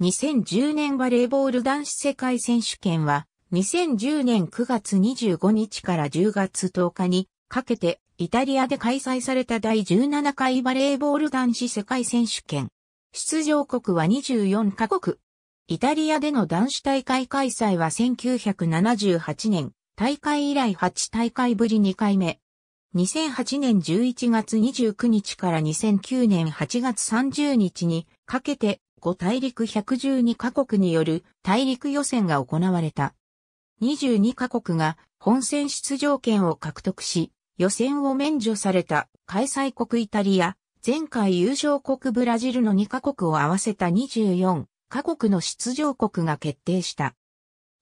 2010年バレーボール男子世界選手権は、2010年9月25日から10月10日にかけて、イタリアで開催された第17回バレーボール男子世界選手権。出場国は24カ国。イタリアでの男子大会開催は1978年、大会以来8大会ぶり2回目。2008年11月29日から2009年8月30日にかけて5大陸112カ国による大陸予選が行われた。22カ国が本戦出場権を獲得し、予選を免除された開催国イタリア、前回優勝国ブラジルの2カ国を合わせた24カ国の出場国が決定した。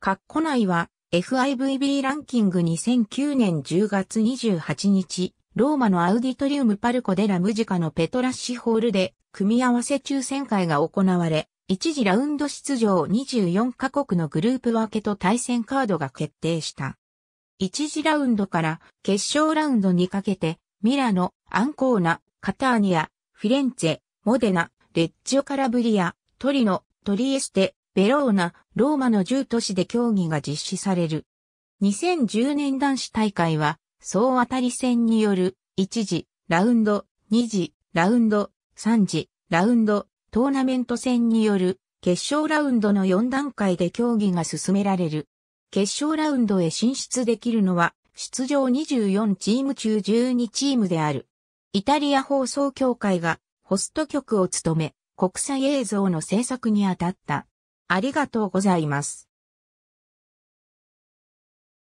カッコ内は FIVB ランキング2009年10月28日ローマのアウディトリウムパルコデラムジカのペトラッシホールで、組み合わせ抽選会が行われ、一時ラウンド出場24カ国のグループ分けと対戦カードが決定した。一次ラウンドから決勝ラウンドにかけて、ミラノ、アンコーナ、カターニア、フィレンツェ、モデナ、レッジオカラブリア、トリノ、トリエステ、ベローナ、ローマの10都市で競技が実施される。2010年男子大会は総当たり戦による1次、ラウンド、2次、ラウンド、3次、ラウンド、トーナメント戦による決勝ラウンドの4段階で競技が進められる。決勝ラウンドへ進出できるのは出場24チーム中12チームである。イタリア放送協会がホスト局を務め国際映像の制作に当たった。ありがとうございます。